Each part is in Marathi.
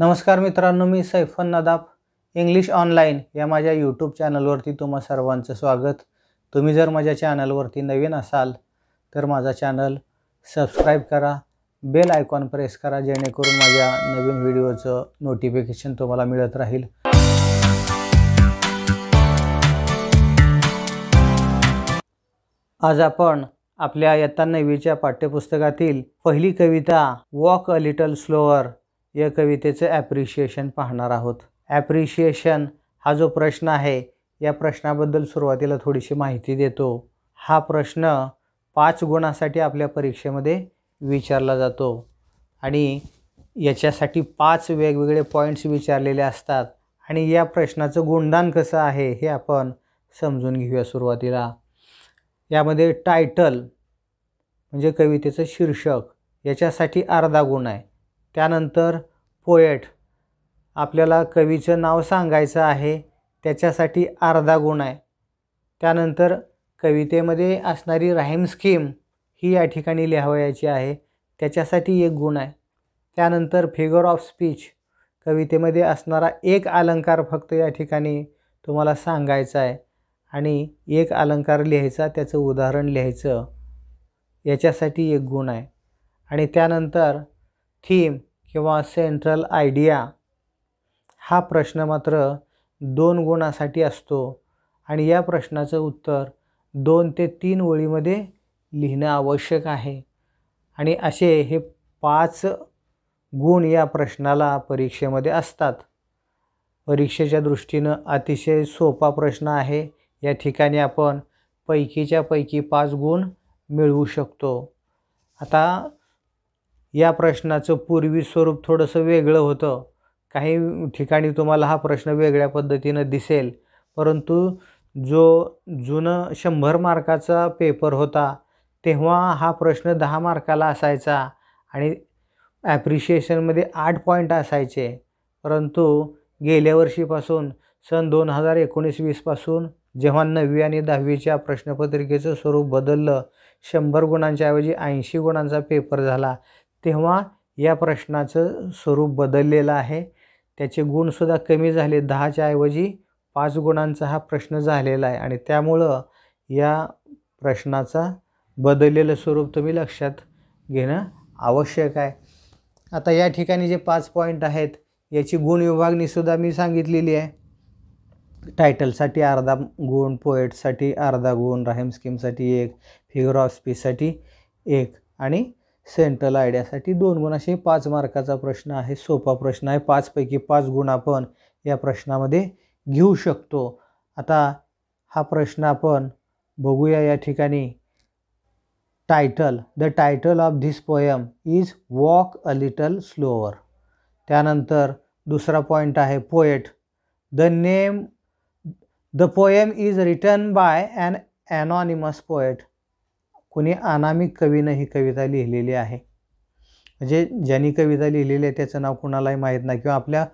नमस्कार मित्रांनो मी सैफन नदाफ इंग्लिश ऑनलाईन या माझ्या यूट्यूब चॅनलवरती तुम्हा सर्वांचं स्वागत तुम्ही जर माझ्या चॅनलवरती नवीन असाल तर माझा चॅनल सबस्क्राईब करा बेल आयकॉन प्रेस करा जेणेकरून माझ्या नवीन व्हिडिओचं नोटिफिकेशन तुम्हाला मिळत राहील आज आपण आपल्या यत्ता नवीच्या पाठ्यपुस्तकातील पहिली कविता वॉक अ लिटल स्लोअर या कवितेचं ॲप्रिशिएशन पाहणार आहोत ॲप्रिशिएशन हा जो प्रश्न आहे या प्रश्नाबद्दल सुरुवातीला थोडीशी माहिती देतो हा प्रश्न पाच गुणासाठी आपल्या परीक्षेमध्ये विचारला जातो आणि याच्यासाठी पाच वेगवेगळे पॉईंट्स विचारलेले असतात आणि या प्रश्नाचं गुणदान कसं आहे हे आपण समजून घेऊया सुरुवातीला यामध्ये टायटल म्हणजे कवितेचं शीर्षक याच्यासाठी अर्धा गुण आहे त्यानंतर पोएट आपल्याला कवीचं नाव सांगायचं आहे त्याच्यासाठी अर्धा गुण आहे त्यानंतर कवितेमध्ये असणारी राहीम स्कीम ही या ठिकाणी लिहावयाची आहे त्याच्यासाठी एक गुण आहे त्यानंतर फिगर ऑफ स्पीच कवितेमध्ये असणारा एक अलंकार फक्त या ठिकाणी तुम्हाला सांगायचा आहे आणि एक अलंकार लिहायचा त्याचं उदाहरण लिहायचं याच्यासाठी एक गुण आहे आणि त्यानंतर थीम किंवा सेंट्रल आयडिया हा प्रश्न मात्र दोन गुणासाठी असतो आणि या प्रश्नाचं उत्तर दोन ते तीन ओळीमध्ये लिहिणं आवश्यक आहे आणि असे हे पाच गुण या प्रश्नाला परीक्षेमध्ये असतात परीक्षेच्या दृष्टीनं अतिशय सोपा प्रश्न आहे या ठिकाणी आपण पैकीच्या पैकी पाच गुण मिळवू शकतो आता या प्रश्नाचं पूर्वी स्वरूप थोडंसं वेगळं होतं काही ठिकाणी तुम्हाला हा प्रश्न वेगळ्या पद्धतीनं दिसेल परंतु जो जुनं शंभर मार्काचा पेपर होता तेव्हा हा प्रश्न दहा मार्काला असायचा आणि ॲप्रिशिएशनमध्ये आठ पॉईंट असायचे परंतु गेल्या वर्षीपासून सन दोन हजार एकोणीस वीसपासून जेव्हा नववी आणि दहावीच्या प्रश्नपत्रिकेचं स्वरूप बदललं शंभर गुणांच्याऐवजी ऐंशी गुणांचा पेपर झाला तेव्हा या प्रश्नाचं स्वरूप बदललेलं आहे त्याचे गुणसुद्धा कमी झाले दहाच्या ऐवजी पाच गुणांचा हा प्रश्न झालेला आहे आणि त्यामुळं या प्रश्नाचा बदललेलं स्वरूप तुम्ही लक्षात घेणं आवश्यक आहे आता या ठिकाणी जे पाच पॉईंट आहेत याची गुण विभागणीसुद्धा मी सांगितलेली आहे टायटलसाठी अर्धा गुण पोएटसाठी अर्धा गुण राहीम स्कीमसाठी एक फिगर ऑफ स्पीचसाठी एक आणि सेंट्रल आयडियासाठी दोन गुण असे पाच मार्काचा प्रश्न आहे सोपा प्रश्न आहे पाचपैकी पाच गुण आपण या प्रश्नामध्ये घेऊ शकतो आता हा प्रश्न आपण बघूया या ठिकाणी title the title of this poem is walk a little slower त्यानंतर दुसरा पॉईंट आहे poet the name the poem is written by an anonymous poet कोणी अनामिक कवीनं ही कविता लिहिलेली आहे म्हणजे ज्यांनी कविता लिहिलेली आहे त्याचं नाव कुणालाही माहीत नाही किंवा आपल्या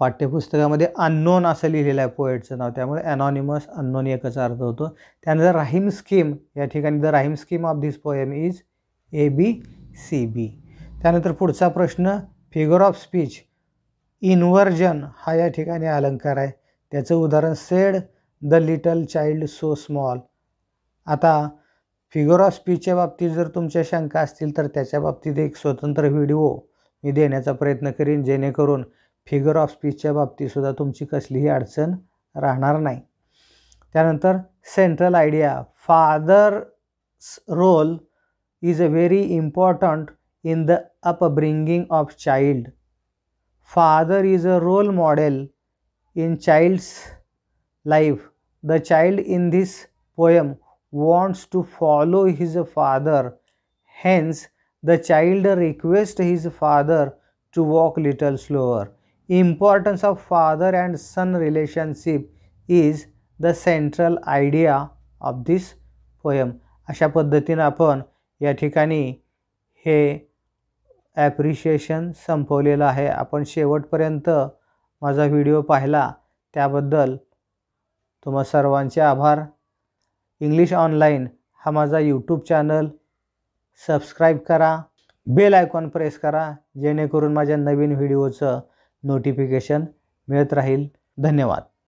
पाठ्यपुस्तकामध्ये अननोन असं लिहिलेलं आहे पोएटचं नाव त्यामुळे अनॉनिमस अननोन एकच अर्थ होतो त्यानंतर राहीम स्कीम या ठिकाणी the rhyme scheme of this poem is A B C B त्यानंतर पुढचा प्रश्न फिगर ऑफ स्पीच इन्व्हर्जन हा या ठिकाणी अलंकार आहे त्याचं उदाहरण said the little child so small आता फिगर ऑफ स्पीचच्या बाबतीत जर तुमच्या शंका असतील तर त्याच्या बाबतीत एक स्वतंत्र व्हिडिओ मी देण्याचा प्रयत्न करीन जेणेकरून फिगर ऑफ स्पीचच्या बाबतीतसुद्धा तुमची कसलीही अडचण राहणार नाही त्यानंतर central idea father role is a very important in the upbringing of child father is a role model in child's life the child in this poem wants to follow his father. Hence, the child request his father to walk little slower. Importance of father and son relationship is the central idea of this poem. अशा पद्धतीने आपण या ठिकाणी हे ॲप्रिशिएशन संपवलेलं आहे आपण शेवटपर्यंत माझा व्हिडिओ पाहिला त्याबद्दल तुम्हा सर्वांचे आभार इंग्लिश ऑनलाईन हा माझा यूट्यूब चॅनल सबस्क्राईब करा बेल आयकॉन प्रेस करा जेणेकरून माझ्या नवीन व्हिडिओचं नोटिफिकेशन मिळत राहील धन्यवाद